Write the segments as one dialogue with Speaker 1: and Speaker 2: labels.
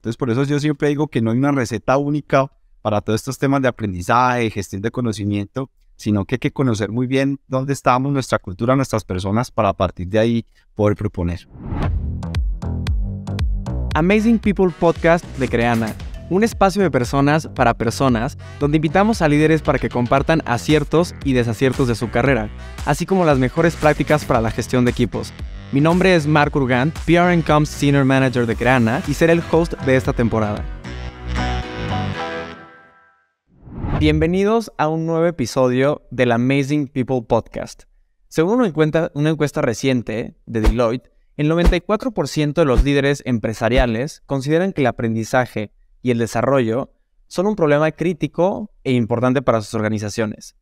Speaker 1: Entonces, por eso yo siempre digo que no hay una receta única para todos estos temas de aprendizaje, gestión de conocimiento, sino que hay que conocer muy bien dónde estamos, nuestra cultura, nuestras personas, para a partir de ahí poder proponer. Amazing People
Speaker 2: Podcast de Creana, un espacio de personas para personas, donde invitamos a líderes para que compartan aciertos y desaciertos de su carrera, así como las mejores prácticas para la gestión de equipos. Mi nombre es Mark Urgant, PR Comms Senior Manager de Grana y seré el host de esta temporada. Bienvenidos a un nuevo episodio del Amazing People Podcast. Según una encuesta, una encuesta reciente de Deloitte, el 94% de los líderes empresariales consideran que el aprendizaje y el desarrollo son un problema crítico e importante para sus organizaciones.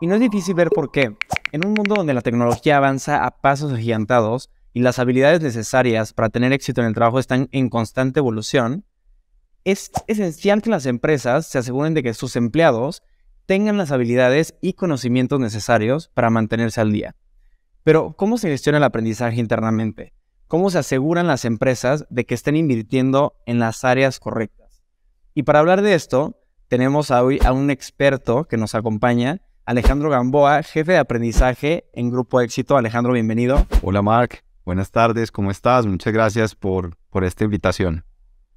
Speaker 2: Y no es difícil ver por qué. En un mundo donde la tecnología avanza a pasos agigantados, y las habilidades necesarias para tener éxito en el trabajo están en constante evolución, es esencial que las empresas se aseguren de que sus empleados tengan las habilidades y conocimientos necesarios para mantenerse al día. Pero, ¿cómo se gestiona el aprendizaje internamente? ¿Cómo se aseguran las empresas de que estén invirtiendo en las áreas correctas? Y para hablar de esto, tenemos hoy a un experto que nos acompaña, Alejandro Gamboa, jefe de aprendizaje en Grupo Éxito. Alejandro, bienvenido. Hola, Mark. Buenas tardes, ¿cómo estás? Muchas gracias por, por esta invitación.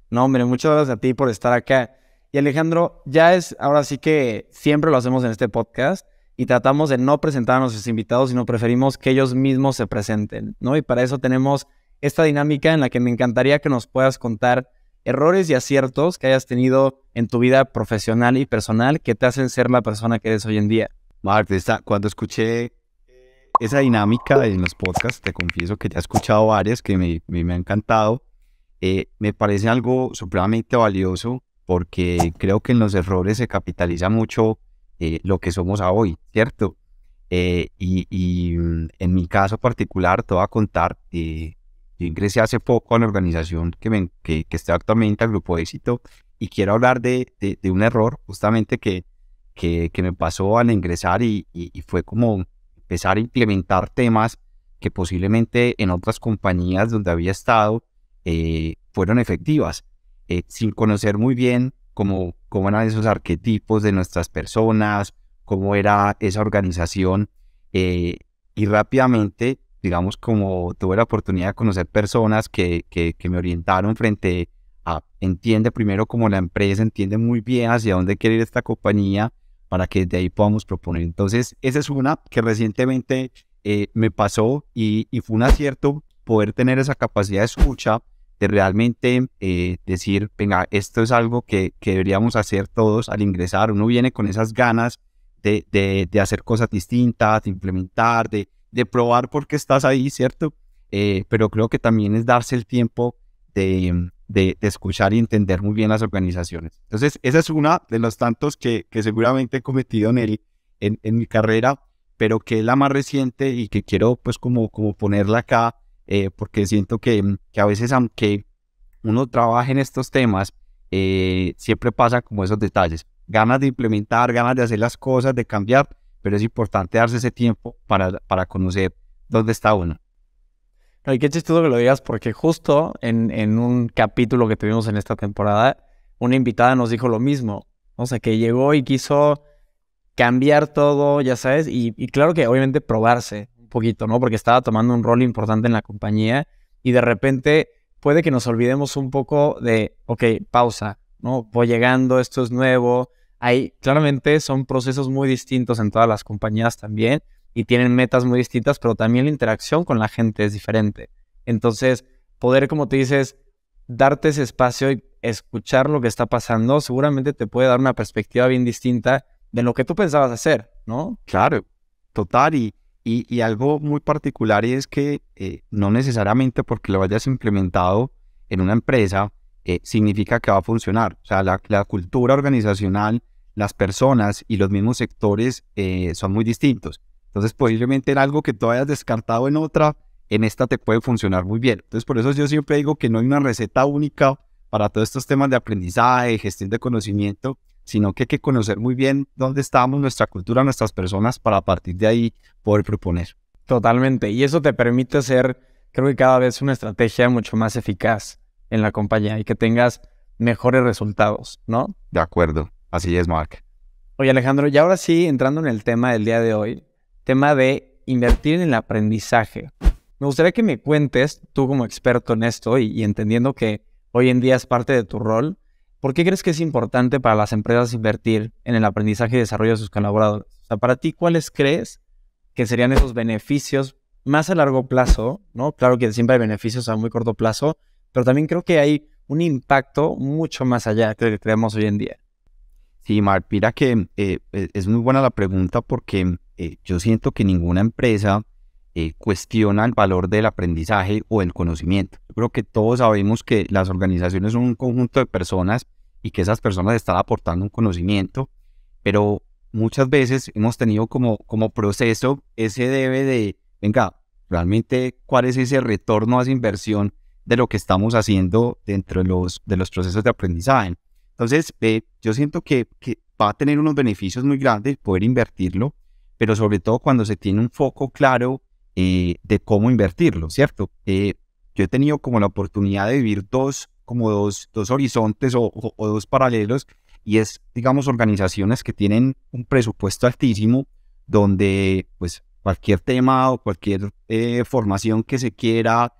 Speaker 2: No, hombre, muchas gracias a ti por estar acá. Y Alejandro, ya es, ahora sí que siempre lo hacemos en este podcast y tratamos de no presentar a nuestros invitados, sino preferimos que ellos mismos se presenten, ¿no? Y para eso tenemos esta dinámica en la que me encantaría que nos puedas contar errores y aciertos que hayas tenido en tu vida profesional y personal que te hacen ser la persona que
Speaker 1: eres hoy en día. Marta, cuando escuché esa dinámica en los podcasts, te confieso que ya he escuchado varias que me, me, ha encantado, eh, me parece algo supremamente valioso porque creo que en los errores se capitaliza mucho eh, lo que somos a hoy, ¿cierto? Eh, y, mm, en mi caso particular, te voy a contar, yo ingresé hace poco a la organización que, que, está actualmente al Grupo Éxito y quiero hablar de, de, un error justamente que, que, me pasó al ingresar y fue como empezar a implementar temas que posiblemente en otras compañías donde había estado eh, fueron efectivas, eh, sin conocer muy bien cómo, cómo eran esos arquetipos de nuestras personas, cómo era esa organización. Eh, y rápidamente, digamos, como tuve la oportunidad de conocer personas que, que, que me orientaron frente a, entiende primero como la empresa, entiende muy bien hacia dónde quiere ir esta compañía para que de ahí podamos proponer. Entonces, esa es una que recientemente eh, me pasó y, fue un acierto poder tener esa capacidad de escucha, de realmente eh, decir, venga, esto es algo que, deberíamos hacer todos al ingresar. Uno viene con esas ganas de, de, hacer cosas distintas, de implementar, de, de probar por qué estás ahí, ¿cierto? Eh, pero creo que también es darse el tiempo de, de, escuchar y entender muy bien las organizaciones. Entonces, esa es una de los tantos que, que seguramente he cometido en, en, en, mi carrera, pero que es la más reciente y que quiero pues como, como ponerla acá, eh, porque siento que, mm, que a veces aunque uno trabaje en estos temas, eh, siempre pasa como esos detalles. Ganas de implementar, ganas de hacer las cosas, de cambiar, pero es importante darse ese tiempo para, para conocer dónde está uno.
Speaker 2: No, qué chistoso que lo digas, porque justo en, un capítulo que tuvimos en esta temporada, una invitada nos dijo lo mismo. O sea, que llegó y quiso cambiar todo, ya sabes, y, claro que obviamente probarse un poquito, ¿no? Porque estaba tomando un rol importante en la compañía y de repente puede que nos olvidemos un poco de, ok, pausa, ¿no? Voy llegando, esto es nuevo. Ahí claramente son procesos muy distintos en todas las compañías también y tienen metas muy distintas, pero también la interacción con la gente es diferente. Entonces, poder, como te dices, darte ese espacio y escuchar lo que está pasando, seguramente te puede dar una perspectiva bien distinta de lo que tú pensabas hacer, ¿no?
Speaker 1: Claro, total. Y, y, algo muy particular es que eh, no necesariamente porque lo hayas implementado en una empresa eh, significa que va a funcionar. O sea, la, cultura organizacional, las personas y los mismos sectores eh, son muy distintos. Entonces, posiblemente en algo que tú hayas descartado en otra, en esta te puede funcionar muy bien. Entonces, por eso yo siempre digo que no hay una receta única para todos estos temas de aprendizaje, gestión de conocimiento, sino que hay que conocer muy bien dónde estamos, nuestra cultura, nuestras personas, para a partir de ahí poder proponer. Totalmente. Y eso te permite
Speaker 2: hacer, creo que cada vez una estrategia mucho más eficaz en la compañía y que tengas mejores resultados, ¿no?
Speaker 1: De acuerdo. Así es, Mark.
Speaker 2: Oye, Alejandro, y ahora sí, entrando en el tema del día de hoy, tema de invertir en el aprendizaje. Me gustaría que me cuentes, tú como experto en esto y, entendiendo que hoy en día es parte de tu rol, ¿por qué crees que es importante para las empresas invertir en el aprendizaje y desarrollo de sus colaboradores? O sea, para ti, ¿cuáles crees que serían esos beneficios más a largo plazo? ¿no? Claro que siempre hay beneficios a muy corto plazo, pero también creo que hay un impacto
Speaker 1: mucho más allá que lo que tenemos hoy en día. Sí, Mar, que eh, e, es muy buena la pregunta porque eh, yo siento que ninguna empresa eh, cuestiona el valor del aprendizaje o el conocimiento. Yo creo que todos sabemos que las organizaciones son un conjunto de personas y que esas personas están aportando un conocimiento, pero muchas veces hemos tenido como, como proceso ese debe de, venga, realmente cuál es ese retorno a esa inversión de lo que estamos haciendo dentro de los, de los procesos de aprendizaje. Entonces, yo siento que, va a tener unos beneficios muy grandes poder invertirlo, pero sobre todo cuando se tiene un foco claro eh, de cómo invertirlo, ¿cierto? Eh, yo he tenido como la oportunidad de vivir dos, como dos, dos horizontes o, dos paralelos, y es, digamos, organizaciones que tienen un presupuesto altísimo, donde pues cualquier tema o cualquier eh, formación que se quiera,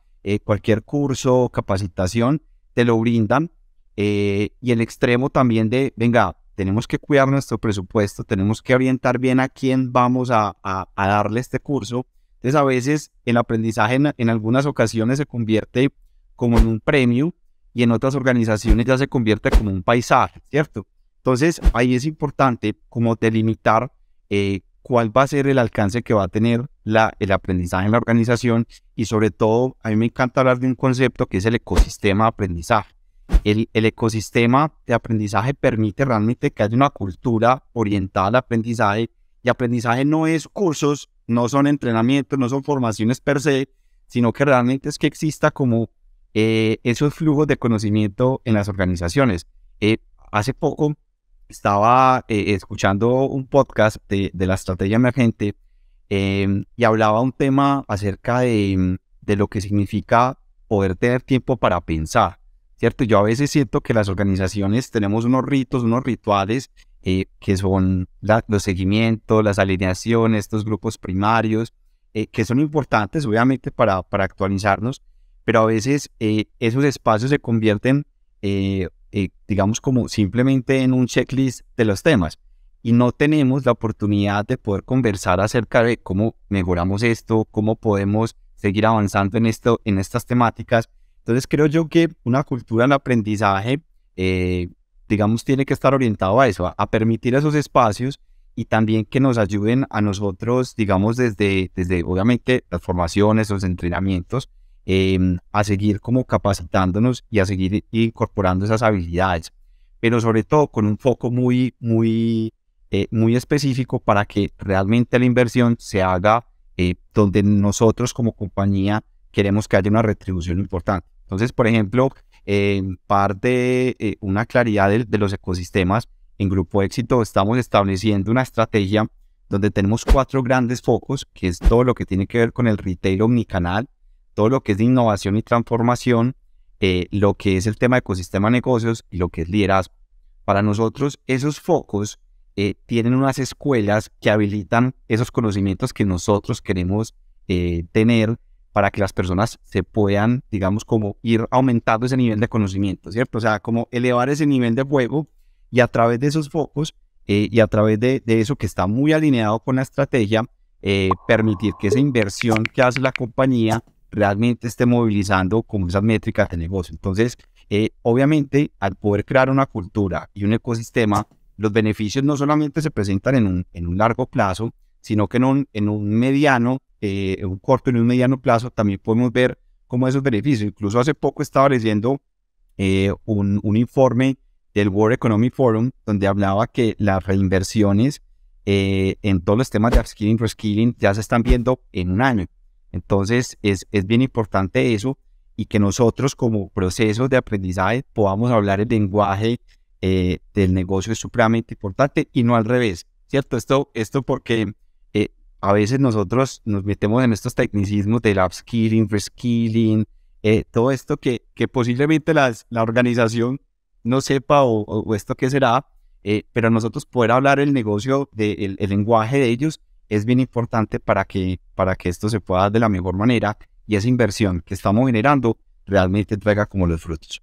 Speaker 1: cualquier curso, o capacitación, te lo brindan, eh, y el extremo también de, venga, tenemos que cuidar nuestro presupuesto, tenemos que orientar bien a quién vamos a, darle este curso. Entonces a veces el aprendizaje en, algunas ocasiones se convierte como en un premio y en otras organizaciones ya se convierte como un paisaje, ¿cierto? Entonces ahí es importante como delimitar eh, cuál va a ser el alcance que va a tener la, el aprendizaje en la organización y sobre todo a mí me encanta hablar de un concepto que es el ecosistema de aprendizaje el, ecosistema de aprendizaje permite realmente que haya una cultura orientada al aprendizaje y aprendizaje no es cursos, no son entrenamientos, no son formaciones per se, sino que realmente es que exista como eh, esos flujos de conocimiento en las organizaciones. Eh, hace poco estaba eh, escuchando un podcast de, la estrategia emergente em, y hablaba un tema acerca de, de lo que significa poder tener tiempo para pensar. ¿cierto? Yo a veces siento que las organizaciones tenemos unos ritos, unos rituales eh, que son los seguimientos, las alineaciones, estos grupos primarios, eh, que son importantes obviamente para, para actualizarnos, pero a veces eh, esos espacios se convierten, digamos, como simplemente en un checklist de los temas. Y no tenemos la oportunidad de poder conversar acerca de cómo mejoramos esto, cómo podemos seguir avanzando en, esto, en estas temáticas entonces creo yo que una cultura del aprendizaje, eh, digamos, tiene que estar orientado a eso, a, permitir esos espacios y también que nos ayuden a nosotros, digamos, desde, desde obviamente las formaciones, los entrenamientos, em, a seguir como capacitándonos y a seguir incorporando esas habilidades, pero sobre todo con un foco muy, muy, eh, muy específico para que realmente la inversión se haga eh, donde nosotros como compañía queremos que haya una retribución importante. Entonces, por ejemplo, en eh, parte, eh, una claridad de, los ecosistemas, en Grupo Éxito estamos estableciendo una estrategia donde tenemos cuatro grandes focos, que es todo lo que tiene que ver con el retail omnicanal, todo lo que es innovación y transformación, eh, lo que es el tema de ecosistema de negocios y lo que es liderazgo. Para nosotros, esos focos tienen unas escuelas que habilitan esos conocimientos que nosotros queremos tener para que las personas se puedan, digamos, como ir aumentando ese nivel de conocimiento, ¿cierto? O sea, como elevar ese nivel de juego y a través de esos focos eh, y a través de, eso que está muy alineado con la estrategia, eh, permitir que esa inversión que hace la compañía realmente esté movilizando como esas métricas de negocio. Entonces, eh, obviamente, al poder crear una cultura y un ecosistema, los beneficios no solamente se presentan en un, en un largo plazo, sino que en un mediano eh, en un corto y en un mediano plazo, también podemos ver cómo esos beneficios. Incluso hace poco estaba leyendo eh, un, un, informe del World Economic Forum donde hablaba que las reinversiones eh, en todos los temas de upskilling, reskilling ya se están viendo en un año. Entonces es, es bien importante eso y que nosotros como procesos de aprendizaje podamos hablar el lenguaje del negocio es supremamente importante y no al revés, ¿cierto? Esto, esto porque a veces nosotros nos metemos en estos tecnicismos del upskilling, reskilling, eh, todo esto que, que posiblemente la organización no sepa o, esto qué será, eh, pero nosotros poder hablar el negocio, del lenguaje de ellos es bien importante para que, para que esto se pueda dar de la mejor manera y esa inversión que estamos generando realmente traiga como los frutos.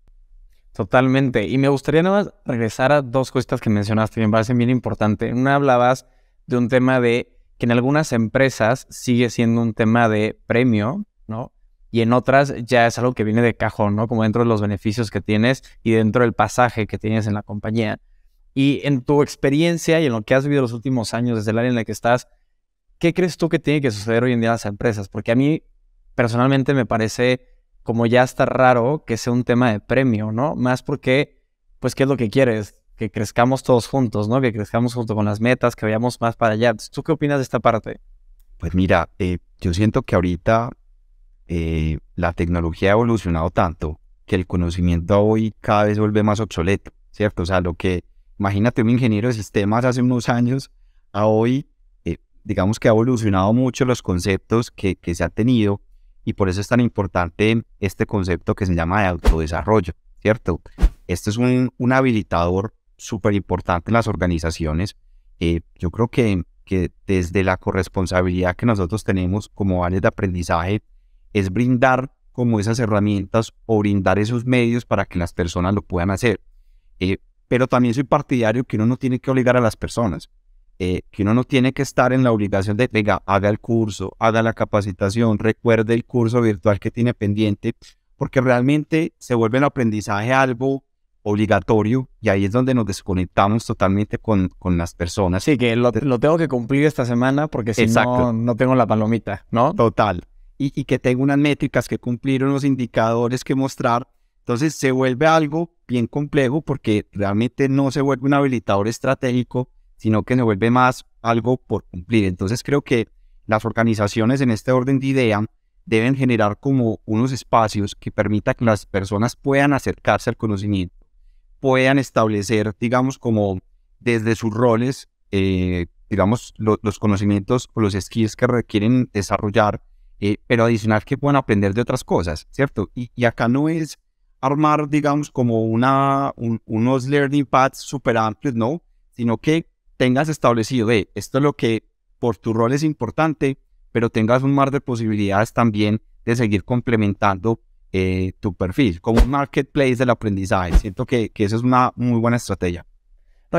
Speaker 1: Totalmente. Y
Speaker 2: me gustaría nada más regresar a dos cosas que mencionaste que me parecen bien importante. Una hablabas de un tema de en algunas empresas sigue siendo un tema de premio, ¿no? Y en otras ya es algo que viene de cajón, ¿no? Como dentro de los beneficios que tienes y dentro del pasaje que tienes en la compañía. Y en tu experiencia y en lo que has vivido los últimos años, desde el área en la que estás, ¿qué crees tú que tiene que suceder hoy en día en las empresas? Porque a mí personalmente me parece como ya está raro que sea un tema de premio, ¿no? Más porque, pues, ¿qué es lo que quieres? que crezcamos todos juntos, ¿no? Que crezcamos junto con las metas, que vayamos más para allá. ¿Tú qué opinas de esta parte?
Speaker 1: Pues mira, eh, yo siento que ahorita eh, la tecnología ha evolucionado tanto que el conocimiento hoy cada vez vuelve más obsoleto, ¿cierto? O sea, lo que, imagínate un ingeniero de sistemas hace unos años, a hoy, eh, digamos que ha evolucionado mucho los conceptos que, se ha tenido y por eso es tan importante este concepto que se llama de autodesarrollo, ¿cierto? Esto es un, un habilitador súper importante en las organizaciones. Eh, yo creo que, que desde la corresponsabilidad que nosotros tenemos como áreas de aprendizaje es brindar como esas herramientas o brindar esos medios para que las personas lo puedan hacer. Eh, pero también soy partidario que uno no tiene que obligar a las personas, eh, que uno no tiene que estar en la obligación de, venga, haga el curso, haga la capacitación, recuerde el curso virtual que tiene pendiente, porque realmente se vuelve el aprendizaje algo obligatorio y ahí es donde nos desconectamos totalmente con, con las personas. Sí, que lo, tengo que cumplir esta semana porque si no, no tengo la palomita, ¿no? Total. Y, y que tengo unas métricas que cumplir, unos indicadores que mostrar. Entonces se vuelve algo bien complejo porque realmente no se vuelve un habilitador estratégico, sino que se vuelve más algo por cumplir. Entonces creo que las organizaciones en este orden de idea deben generar como unos espacios que permita que las personas puedan acercarse al conocimiento puedan establecer, digamos, como desde sus roles, eh, digamos, los conocimientos o los skills que requieren desarrollar, eh, pero adicional que puedan aprender de otras cosas, ¿cierto? Y, acá no es armar, digamos, como una, unos learning paths súper amplios, no, sino que tengas establecido, eh, esto es lo que por tu rol es importante, pero tengas un mar de posibilidades también de seguir complementando eh, tu perfil, como un marketplace del aprendizaje. Siento que, que eso es una muy buena estrategia.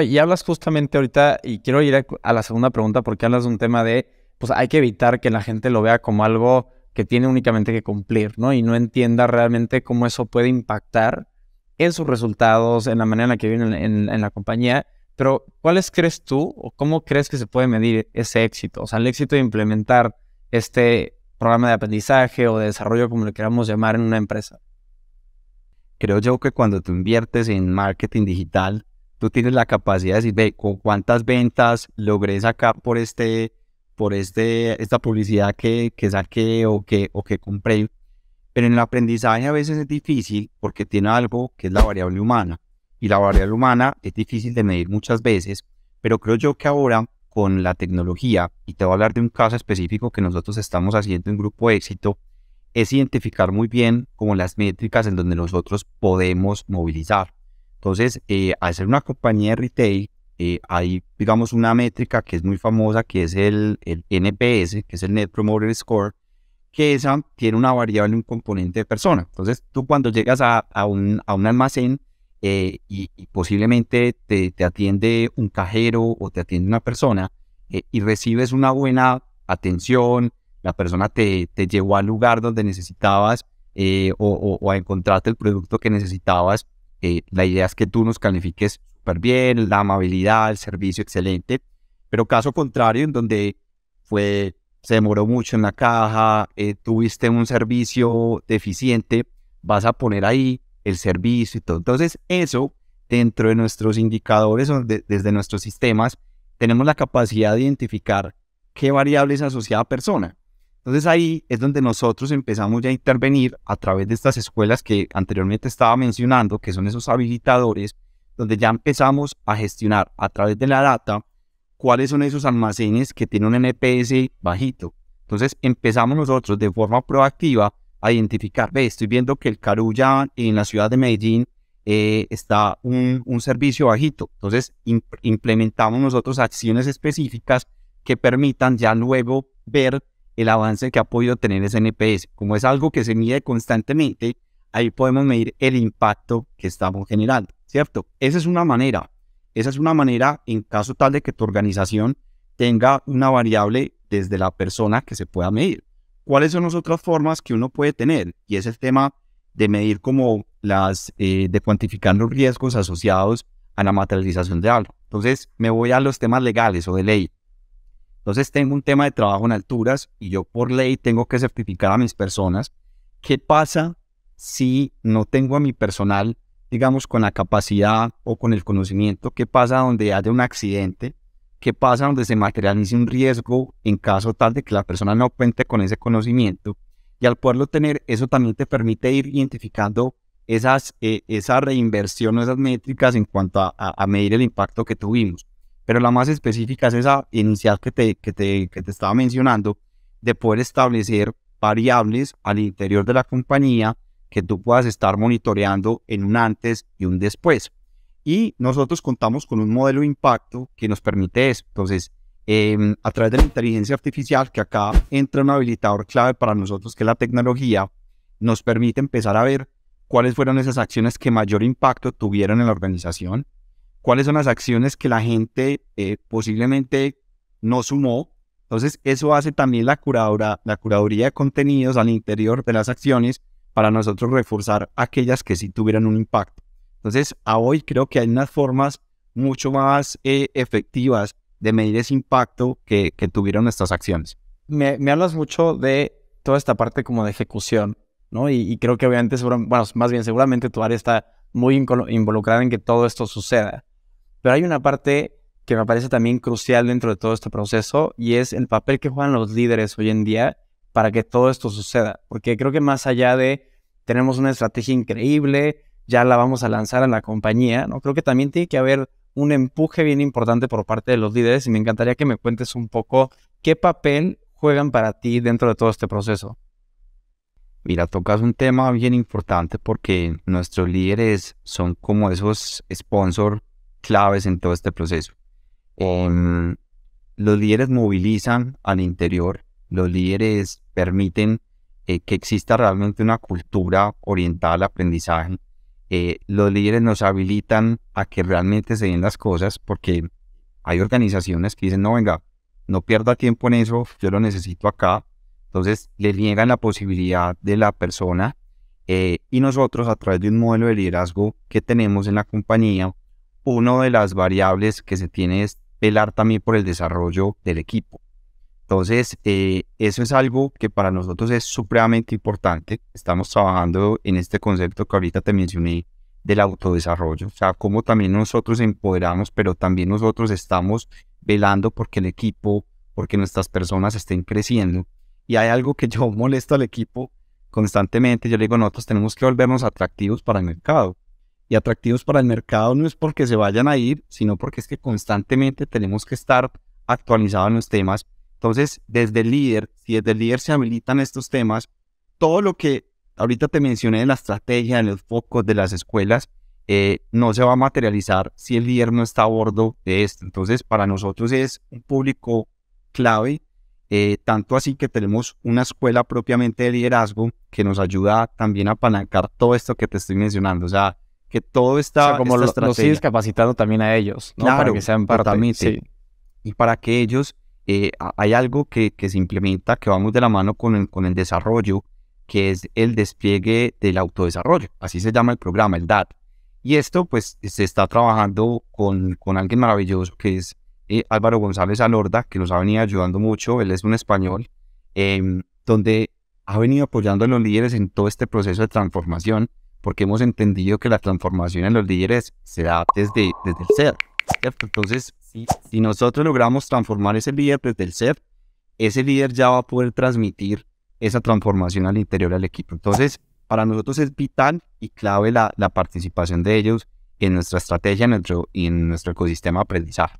Speaker 1: y hablas justamente ahorita, y quiero ir a, la segunda pregunta
Speaker 2: porque hablas de un tema de, pues hay que evitar que la gente lo vea como algo que tiene únicamente que cumplir, ¿no? Y no entienda realmente cómo eso puede impactar en sus resultados, en la manera en la que viven en, en, la compañía. Pero, ¿cuáles crees tú o cómo crees que se puede medir ese éxito? O sea, el éxito de implementar este programa de aprendizaje o de desarrollo,
Speaker 1: como le queramos llamar, en una empresa? Creo yo que cuando tú inviertes en marketing digital, tú tienes la capacidad de decir, ve, cuántas ventas logré sacar por este, por este, esta publicidad que, que saqué o que, o que compré? Pero en el aprendizaje a veces es difícil porque tiene algo que es la variable humana. Y la variable humana es difícil de medir muchas veces, pero creo yo que ahora con la tecnología, y te voy a hablar de un caso específico que nosotros estamos haciendo en Grupo Éxito, es identificar muy bien como las métricas en donde nosotros podemos movilizar. Entonces, eh, al ser una compañía de retail, eh, hay, digamos, una métrica que es muy famosa, que es el, el NPS, que es el Net Promoter Score, que esa tiene una variable, un componente de persona. Entonces, tú cuando llegas a, a, un, a un almacén, eh, y, posiblemente te, atiende un cajero o te atiende una persona eh, y recibes una buena atención, la persona te, llevó al lugar donde necesitabas eh, o, a encontrarte el producto que necesitabas, la idea es que tú nos califiques súper bien, la amabilidad, el servicio excelente, pero caso contrario, en donde fue, se demoró mucho en la caja, tuviste un servicio deficiente, vas a poner ahí el servicio y todo. Entonces, eso dentro de nuestros indicadores o desde nuestros sistemas, tenemos la capacidad de identificar qué variables asociada a persona. Entonces ahí es donde nosotros empezamos ya a intervenir a través de estas escuelas que anteriormente estaba mencionando, que son esos habilitadores, donde ya empezamos a gestionar a través de la data cuáles son esos almacenes que tienen un NPS bajito. Entonces empezamos nosotros de forma proactiva identificar, ve, estoy viendo que el ya en la ciudad de Medellín eh, está un, servicio bajito. Entonces, implementamos nosotros acciones específicas que permitan ya luego ver el avance que ha podido tener ese NPS. Como es algo que se mide constantemente, ahí podemos medir el impacto que estamos generando, ¿cierto? Esa es una manera. Esa es una manera en caso tal de que tu organización tenga una variable desde la persona que se pueda medir. ¿cuáles son las otras formas que uno puede tener? Y es el tema de medir como las, eh, de cuantificar los riesgos asociados a la materialización de algo. Entonces, me voy a los temas legales o de ley. Entonces, tengo un tema de trabajo en alturas y yo por ley tengo que certificar a mis personas. ¿Qué pasa si no tengo a mi personal, digamos, con la capacidad o con el conocimiento? ¿Qué pasa donde haya un accidente? ¿Qué pasa donde se materialice un riesgo en caso tal de que la persona no cuente con ese conocimiento? Y al poderlo tener, eso también te permite ir identificando esas, eh, esa reinversión o esas métricas en cuanto a, medir el impacto que tuvimos. Pero la más específica es esa inicial que te, que te, que te estaba mencionando, de poder establecer variables al interior de la compañía que tú puedas estar monitoreando en un antes y un después. Y nosotros contamos con un modelo de impacto que nos permite eso. Entonces, em, a través de la inteligencia artificial, que acá entra un habilitador clave para nosotros, que es la tecnología, nos permite empezar a ver cuáles fueron esas acciones que mayor impacto tuvieron en la organización, cuáles son las acciones que la gente eh, posiblemente no sumó. Entonces, eso hace también la, curadora, la curaduría de contenidos al interior de las acciones para nosotros reforzar aquellas que sí tuvieran un impacto. Entonces, a hoy creo que hay unas formas mucho más eh, efectivas de medir ese impacto que, tuvieron estas acciones. Me,
Speaker 2: hablas mucho de toda esta parte como de ejecución, ¿no? Y, creo que obviamente, bueno, más bien seguramente tu área está muy involucrada en que todo esto suceda. Pero hay una parte que me parece también crucial dentro de todo este proceso y es el papel que juegan los líderes hoy en día para que todo esto suceda. Porque creo que más allá de tenemos una estrategia increíble, ya la vamos a lanzar a la compañía, ¿no? Creo que también tiene que haber un empuje bien importante por parte de los líderes y me encantaría que me cuentes un poco qué papel juegan para ti dentro de todo este proceso.
Speaker 1: Mira, tocas un tema bien importante porque nuestros líderes son como esos sponsors claves en todo este proceso. los líderes movilizan al interior, los líderes permiten eh, que exista realmente una cultura orientada al aprendizaje eh, los líderes nos habilitan a que realmente se den las cosas porque hay organizaciones que dicen, no, venga, no pierda tiempo en eso, yo lo necesito acá. Entonces le niegan la posibilidad de la persona eh, y nosotros a través de un modelo de liderazgo que tenemos en la compañía, una de las variables que se tiene es velar también por el desarrollo del equipo. Entonces, eh, eso es algo que para nosotros es supremamente importante. Estamos trabajando en este concepto que ahorita te mencioné del autodesarrollo, o sea, cómo también nosotros empoderamos, pero también nosotros estamos velando porque el equipo, porque nuestras personas estén creciendo. Y hay algo que yo molesto al equipo constantemente, yo le digo, nosotros tenemos que volvernos atractivos para el mercado. Y atractivos para el mercado no es porque se vayan a ir, sino porque es que constantemente tenemos que estar actualizados en los temas entonces, desde el líder, si desde el líder se habilitan estos temas, todo lo que ahorita te mencioné de la estrategia, en los focos de las escuelas, eh, no se va a materializar si el líder no está a bordo de esto. Entonces, para nosotros es un público clave, eh, tanto así que tenemos una escuela propiamente de liderazgo que nos ayuda también a apalancar todo esto que te estoy mencionando. O sea, que todo está... como los sigues capacitando también a ellos, ¿no? Claro, para que sean parte. Sí. Y para que ellos eh, hay algo que, se implementa que vamos de la mano con el, desarrollo, que es el despliegue del autodesarrollo. Así se llama el programa, el DAT. Y esto pues se está trabajando con, alguien maravilloso que es eh, Álvaro González Alorda, que nos ha venido ayudando mucho, él es un español, em, donde ha venido apoyando a los líderes en todo este proceso de transformación, porque hemos entendido que la transformación en los líderes se da desde, desde el ser. Entonces, si, nosotros logramos transformar ese líder desde el ser, ese líder ya va a poder transmitir esa transformación al interior del equipo. Entonces, para nosotros es vital y clave la, la participación de ellos en nuestra estrategia en nuestro, y en nuestro ecosistema de aprendizaje.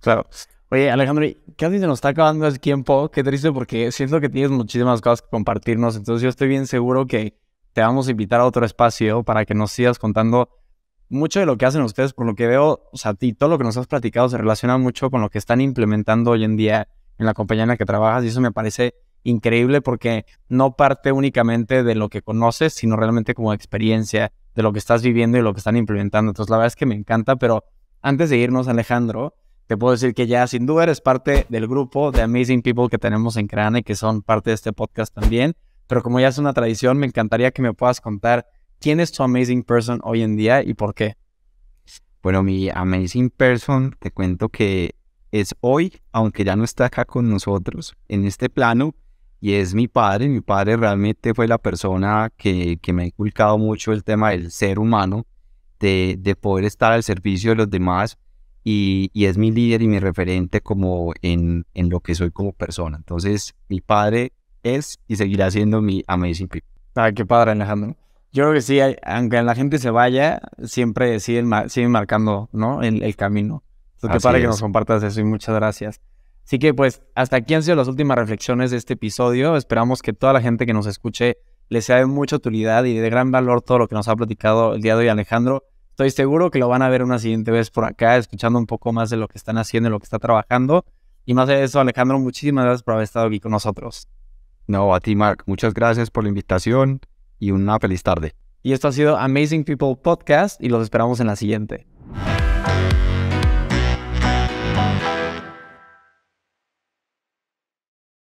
Speaker 1: Claro. Oye, Alejandro, casi se nos está
Speaker 2: acabando el tiempo. Qué triste porque siento que tienes muchísimas cosas que compartirnos. Entonces, yo estoy bien seguro que te vamos a invitar a otro espacio para que nos sigas contando mucho de lo que hacen ustedes, por lo que veo, o sea, ti, todo lo que nos has platicado se relaciona mucho con lo que están implementando hoy en día en la compañía en la que trabajas y eso me parece increíble porque no parte únicamente de lo que conoces, sino realmente como experiencia de lo que estás viviendo y lo que están implementando. Entonces, la verdad es que me encanta, pero antes de irnos, Alejandro, te puedo decir que ya sin duda eres parte del grupo de Amazing People que tenemos en Crane, y que son parte de este podcast también. Pero como ya es una tradición, me encantaría que me puedas contar ¿Quién es tu amazing person hoy en día y por qué?
Speaker 1: Bueno, mi amazing person, te cuento que es hoy, aunque ya no está acá con nosotros en este plano, y es mi padre. Mi padre realmente fue la persona que, me ha inculcado mucho el tema del ser humano, de, poder estar al servicio de los demás, y, es mi líder y mi referente como en, lo que soy como persona. Entonces, mi padre es y seguirá siendo mi amazing Person. Ay,
Speaker 2: qué padre, Alejandro. Yo creo que sí, aunque la gente se vaya, siempre siguen, siguen marcando ¿no? el, el camino. Entonces, qué que nos compartas eso y muchas gracias. Así que pues hasta aquí han sido las últimas reflexiones de este episodio. Esperamos que toda la gente que nos escuche les sea de mucha utilidad y de gran valor todo lo que nos ha platicado el día de hoy Alejandro. Estoy seguro que lo van a ver una siguiente vez por acá, escuchando un poco más de lo que están haciendo, y lo que está trabajando. Y más de eso, Alejandro, muchísimas gracias por haber estado aquí con nosotros.
Speaker 1: No, a ti, Mark, muchas gracias por la invitación y una feliz tarde.
Speaker 2: Y esto ha sido Amazing People Podcast y los esperamos en la siguiente.